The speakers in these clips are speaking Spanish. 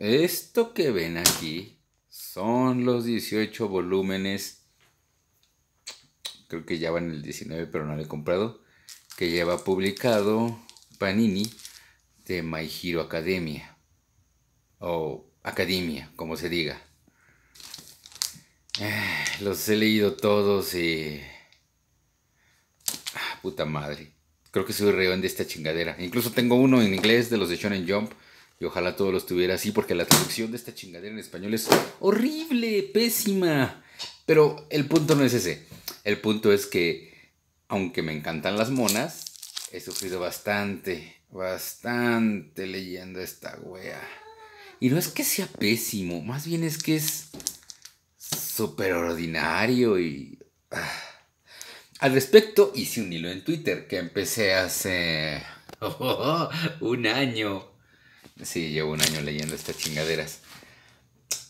Esto que ven aquí son los 18 volúmenes. Creo que ya van el 19, pero no lo he comprado. Que lleva publicado Panini de My Hero Academia. O Academia, como se diga. Eh, los he leído todos y... Ah, puta madre. Creo que soy rey de esta chingadera. Incluso tengo uno en inglés de los de Shonen Jump y ojalá todos lo estuviera así, porque la traducción de esta chingadera en español es horrible, pésima. Pero el punto no es ese. El punto es que, aunque me encantan las monas, he sufrido bastante, bastante leyendo esta wea. Y no es que sea pésimo, más bien es que es súper ordinario y... Ah. Al respecto, hice un hilo en Twitter que empecé hace oh, un año. Sí, llevo un año leyendo estas chingaderas.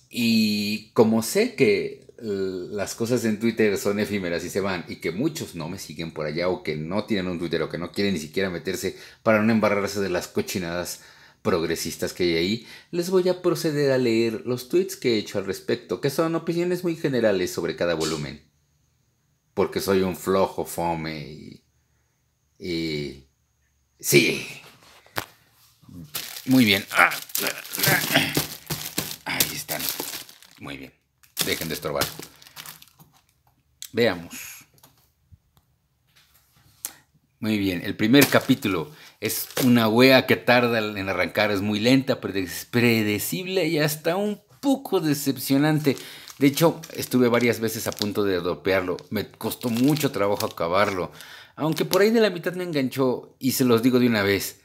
Y como sé que las cosas en Twitter son efímeras y se van, y que muchos no me siguen por allá, o que no tienen un Twitter, o que no quieren ni siquiera meterse para no embarrarse de las cochinadas progresistas que hay ahí, les voy a proceder a leer los tweets que he hecho al respecto, que son opiniones muy generales sobre cada volumen. Porque soy un flojo fome y. y. sí. Muy bien. Ahí están. Muy bien. Dejen de estorbar. Veamos. Muy bien. El primer capítulo es una wea que tarda en arrancar. Es muy lenta, predecible y hasta un poco decepcionante. De hecho, estuve varias veces a punto de dopearlo. Me costó mucho trabajo acabarlo. Aunque por ahí de la mitad me enganchó y se los digo de una vez,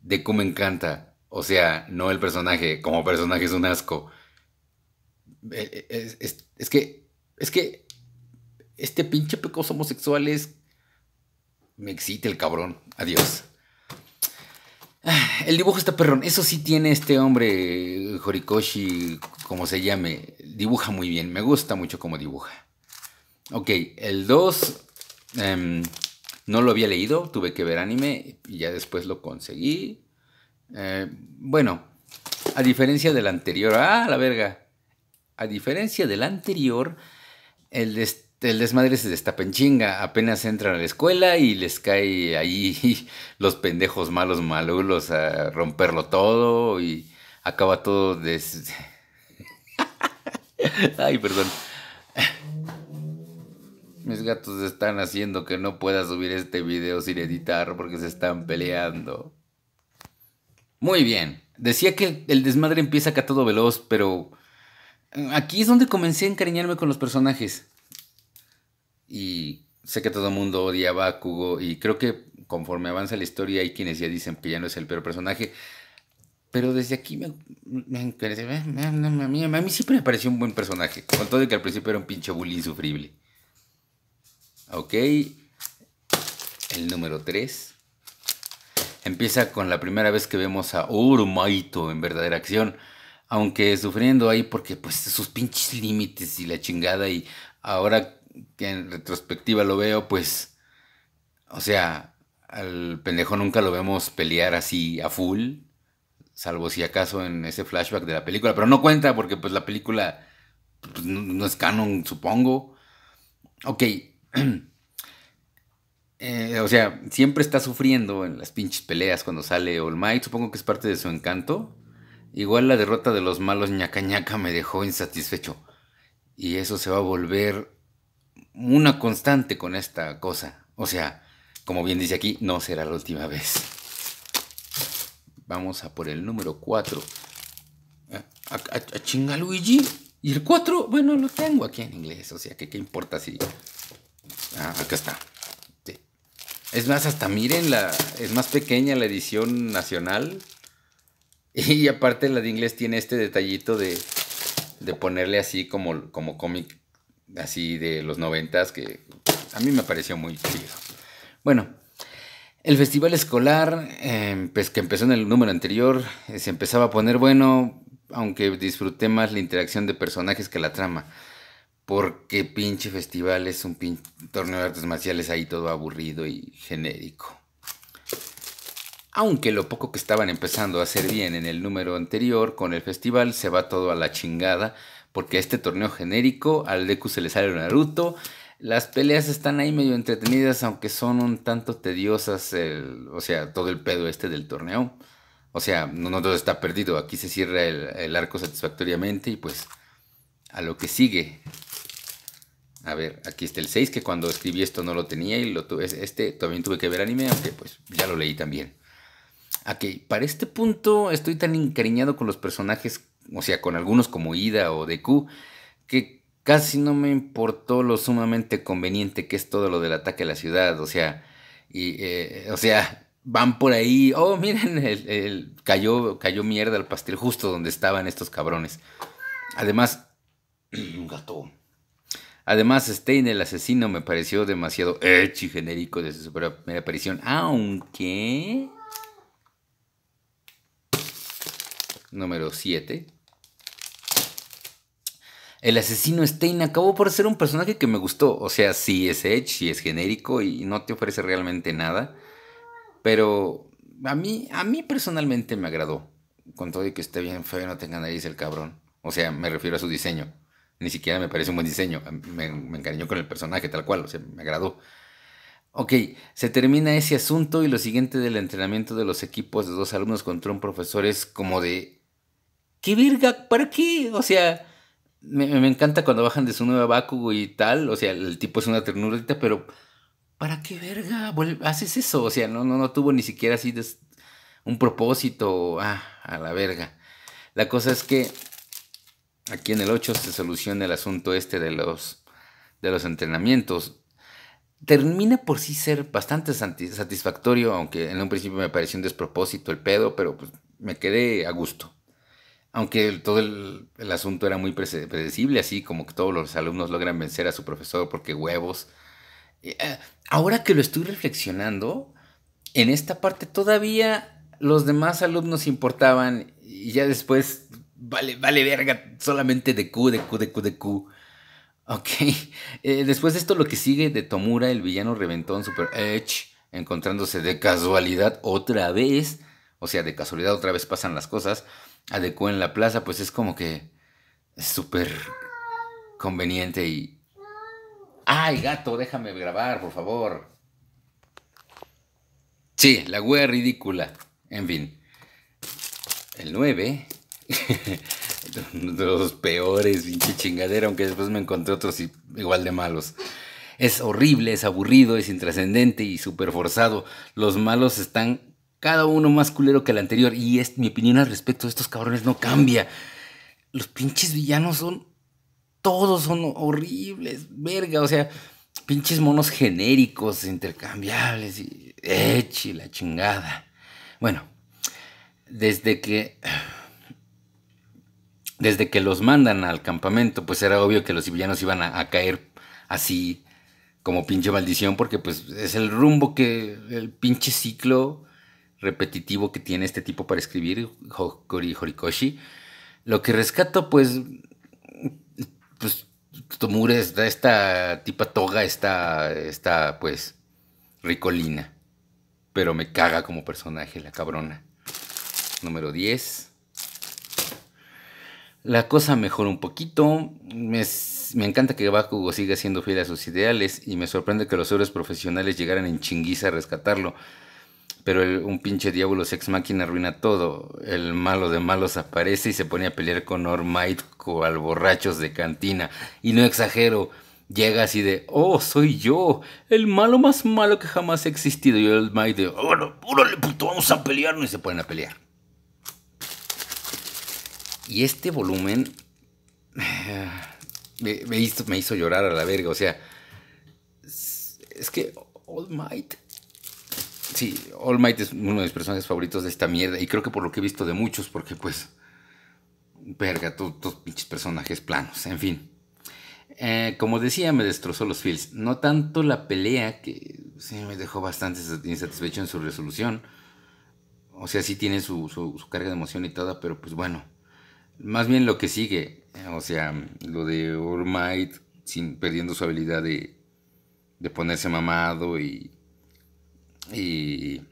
de cómo encanta. O sea, no el personaje, como personaje es un asco. Eh, eh, es, es que, es que este pinche pecoso homosexual Me excita el cabrón. Adiós. Ah, el dibujo está perrón. Eso sí tiene este hombre, Horikoshi, como se llame. Dibuja muy bien. Me gusta mucho cómo dibuja. Ok, el 2 em, no lo había leído. Tuve que ver anime y ya después lo conseguí. Eh, bueno, a diferencia del anterior, ah, la verga. A diferencia del anterior, el, desmadre se destapa chinga. Apenas entran a la escuela y les cae ahí los pendejos malos malulos a romperlo todo y acaba todo des... Ay, perdón. Mis gatos están haciendo que no pueda subir este video sin editar porque se están peleando. Muy bien. Decía que el desmadre empieza acá todo veloz, pero eh, aquí es donde comencé a encariñarme con los personajes. Y sé que todo el mundo odiaba a Kugo y creo que conforme avanza la historia hay quienes ya dicen que ya no es el peor personaje. Pero desde aquí me, me, a, mí, siempre me pareció un buen personaje. Con todo de que al principio era un pinche bully insufrible. Ok. El número 3. Empieza con la primera vez que vemos a Urumaito en verdadera acción, aunque sufriendo ahí porque pues sus pinches límites y la chingada y ahora que en retrospectiva lo veo, pues, o sea, al pendejo nunca lo vemos pelear así a full, salvo si acaso en ese flashback de la película, pero no cuenta porque pues la película pues, no, no es canon, supongo. Ok. Eh, o sea, siempre está sufriendo en las pinches peleas cuando sale All Might. Supongo que es parte de su encanto. Igual la derrota de los malos ñaca ñaca me dejó insatisfecho. Y eso se va a volver una constante con esta cosa. O sea, como bien dice aquí, no será la última vez. Vamos a por el número 4. A, chingaluigi! Luigi. Y el 4, bueno, lo tengo aquí en inglés. O sea, que qué importa si... Ah, acá está. Es más, hasta miren, la, es más pequeña la edición nacional. Y aparte la de inglés tiene este detallito de, ponerle así como, como cómic así de los noventas que a mí me pareció muy chido. Bueno, el festival escolar, em, pues que empezó en el número anterior, eh, se empezaba a poner bueno, aunque disfruté más la interacción de personajes que la trama porque pinche festival es un torneo de artes marciales ahí todo aburrido y genérico. Aunque lo poco que estaban empezando a hacer bien en el número anterior con el festival se va todo a la chingada, porque este torneo genérico al Deku se le sale Naruto, las peleas están ahí medio entretenidas, aunque son un tanto tediosas, o sea, todo el pedo este del torneo. O sea, no, todo está perdido, aquí se cierra el arco satisfactoriamente y pues a lo que sigue. A ver, aquí está el 6, que cuando escribí esto no lo tenía y lo tuve. Este también tuve que ver anime, aunque pues ya lo leí también. Ok, para este punto estoy tan encariñado con los personajes, o sea, con algunos como Ida o Deku, que casi no me importó lo sumamente conveniente que es todo lo del ataque a la ciudad. O sea, eh, o sea van por ahí. Oh, miren, cayó, cayó mierda al pastel justo donde estaban estos cabrones. Además, un gato. Además, Stein, el asesino, me pareció demasiado y genérico desde su primera aparición, aunque... Número 7. El asesino Stein acabó por ser un personaje que me gustó. O sea, sí es edgy, y es genérico y no te ofrece realmente nada. Pero a mí, a mí personalmente me agradó. Con todo y que esté bien feo y no tenga nariz el cabrón. O sea, me refiero a su diseño. Ni siquiera me parece un buen diseño. Em, me, encariñó con el personaje tal cual, o sea, me agradó. Ok, se termina ese asunto y lo siguiente del entrenamiento de los equipos de dos alumnos contra un profesor es como de... ¿Qué verga? ¿Para qué? O sea, me, encanta cuando bajan de su nueva Bakugo y tal. O sea, el tipo es una ternurita, pero... ¿Para qué verga haces eso? O sea, no, no, no tuvo ni siquiera así un propósito. Ah, a la verga. La cosa es que aquí en el 8 se soluciona el asunto este de los, de los entrenamientos. Termina por sí ser bastante satisfactorio, aunque en un principio me pareció un despropósito el pedo, pero pues, me quedé a gusto. Aunque todo el, el asunto era muy predecible, así como que todos los alumnos logran vencer a su profesor porque huevos. Eh, ahora que lo estoy reflexionando, en esta parte todavía los demás alumnos importaban y ya después vale, vale verga, solamente de Q, de Q, de Q, de Q. Ok, eh, después de esto lo que sigue de Tomura, el villano reventón Super Edge, encontrándose de casualidad otra vez, o sea, de casualidad otra vez pasan las cosas, Q en la plaza, pues es como que súper conveniente y... ¡Ay, gato, déjame grabar, por favor! Sí, la wea ridícula. En fin. El 9 los peores, pinche chingadera, aunque después me encontré otros igual de malos. Es horrible, es aburrido, es intrascendente y súper forzado. Los malos están cada uno más culero que el anterior. Y es, mi opinión al respecto de estos cabrones no cambia. Los pinches villanos son. Todos son horribles, verga. O sea, pinches monos genéricos, intercambiables. Y, eh, la chingada. Bueno, desde que desde que los mandan al campamento, pues era obvio que los villanos iban a, caer así como pinche maldición, porque pues es el rumbo que, el pinche ciclo repetitivo que tiene este tipo para escribir, Horikoshi. Lo que rescato, pues, pues Tomura esta, esta tipa toga, esta, esta, pues, ricolina. Pero me caga como personaje la cabrona. Número 10 la cosa mejora un poquito. Me, encanta que Bakugo siga siendo fiel a sus ideales y me sorprende que los héroes profesionales llegaran en chinguiza a rescatarlo. Pero un pinche diablo sex máquina arruina todo. El malo de malos aparece y se pone a pelear con Ormite al borrachos de cantina. Y no exagero, llega así de, oh, soy yo, el malo más malo que jamás ha existido. Y el bueno, de, oh, le puto, vamos a pelear Y se ponen a pelear. Y este volumen me, hizo, me hizo llorar a la verga. O sea, es, que All Might sí, All Might es uno de mis personajes favoritos de esta mierda. Y creo que por lo que he visto de muchos, porque pues. Verga, todos, pinches personajes planos. En fin. Eh, como decía, me destrozó los feels. No tanto la pelea, que sí me dejó bastante insatisfecho en su resolución. O sea, sí tiene su, su, su carga de emoción y toda, pero pues bueno. Más bien lo que sigue, o sea, lo de Ormite sin, perdiendo su habilidad de, ponerse mamado y... y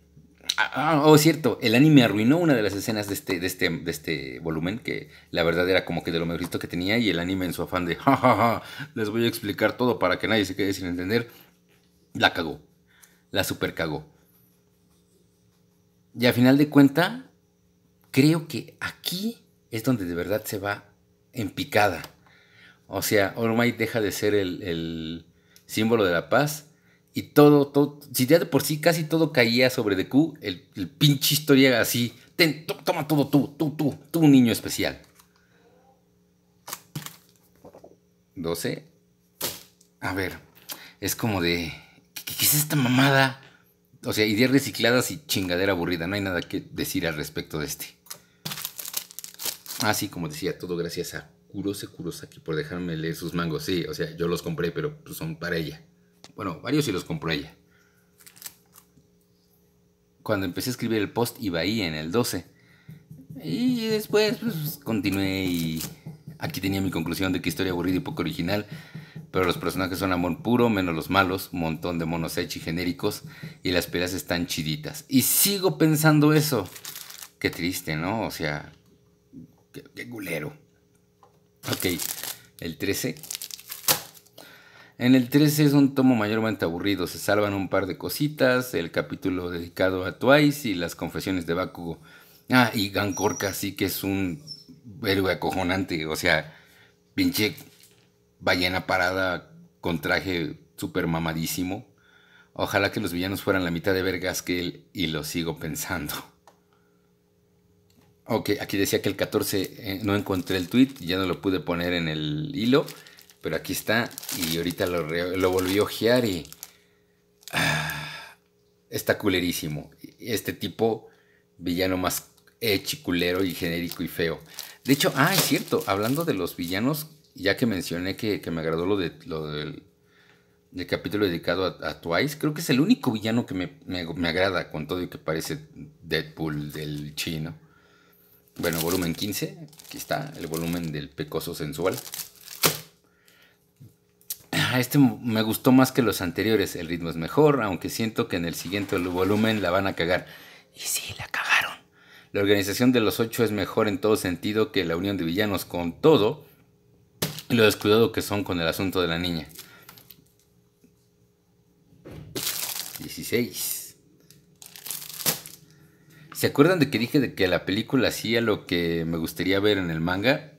ah, ah, oh, cierto, el anime arruinó una de las escenas de este, de este, este volumen, que la verdad era como que de lo mejorito que tenía, y el anime en su afán de, les voy a explicar todo para que nadie se quede sin entender, la cagó, la super cagó. Y a final de cuenta, creo que aquí es donde de verdad se va en picada. O sea, All deja de ser el, símbolo de la paz y todo, todo, si ya de por sí casi todo caía sobre Deku. el, pinche historia así, toma todo tú, tú, tú, tú un niño especial. 12. A ver, es como de, qué es esta mamada? O sea, ideas recicladas y chingadera aburrida, no hay nada que decir al respecto de este. Así ah, como decía, todo gracias a Kurose Kurosaki por dejarme leer sus mangos. Sí, o sea, yo los compré, pero pues, son para ella. Bueno, varios sí los compró ella. Cuando empecé a escribir el post iba ahí en el 12. Y después pues, continué y aquí tenía mi conclusión de que historia aburrida y poco original. Pero los personajes son amor puro, menos los malos, Un montón de monos echi genéricos y las peleas están chiditas. Y sigo pensando eso. Qué triste, ¿no? O sea, Qué, gulero! culero. Ok, el 13. En el 13 es un tomo mayormente aburrido, se salvan un par de cositas, el capítulo dedicado a Twice y las confesiones de Bakugo. Ah, y Gancorca sí que es un héroe acojonante, o sea, pinche ballena parada con traje súper mamadísimo. Ojalá que los villanos fueran la mitad de vergas que él y lo sigo pensando. Ok, aquí decía que el 14 eh, no encontré el tweet, ya no lo pude poner en el hilo, pero aquí está y ahorita lo, volvió volví a ojear y ah, está culerísimo. Este tipo, villano más culero y genérico y feo. De hecho, ah, es cierto, hablando de los villanos, ya que mencioné que, me agradó lo, de, del, capítulo dedicado a, Twice, creo que es el único villano que me, me agrada con todo y que parece Deadpool del chino. Bueno, volumen 15. Aquí está, el volumen del pecoso sensual. Ah, este me gustó más que los anteriores. El ritmo es mejor, aunque siento que en el siguiente volumen la van a cagar. Y sí, la cagaron. La organización de los ocho es mejor en todo sentido que la unión de villanos. Con todo, lo descuidado que son con el asunto de la niña. 16. ¿Se acuerdan de que dije de que la película hacía lo que me gustaría ver en el manga?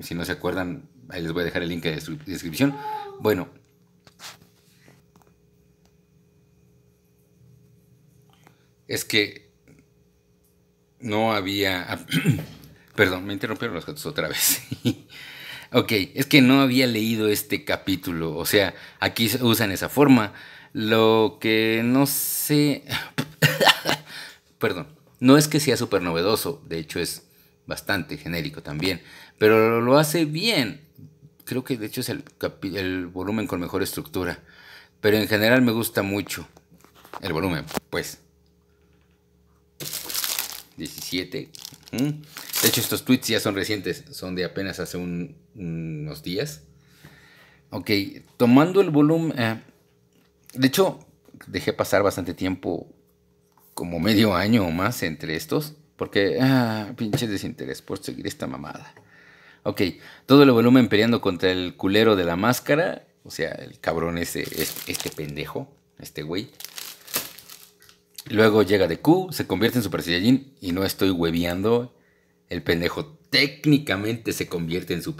Si no se acuerdan, ahí les voy a dejar el link en la descripción. Bueno. Es que no había... Ah, perdón, me interrumpieron los gatos otra vez. ok, es que no había leído este capítulo. O sea, aquí usan esa forma. Lo que no sé... Perdón. No es que sea súper novedoso, de hecho es bastante genérico también, pero lo hace bien. Creo que de hecho es el, volumen con mejor estructura, pero en general me gusta mucho el volumen, pues. 17. De hecho, estos tweets ya son recientes, son de apenas hace unos días. Ok, tomando el volumen... Eh, de hecho, dejé pasar bastante tiempo como medio año o más entre estos, porque, ah, pinche desinterés por seguir esta mamada. Ok, todo el volumen peleando contra el culero de la máscara, o sea, el cabrón ese, este, este pendejo, este güey. Luego llega de Q, se convierte en Super Saiyajin y no estoy hueviando. El pendejo técnicamente se convierte en Super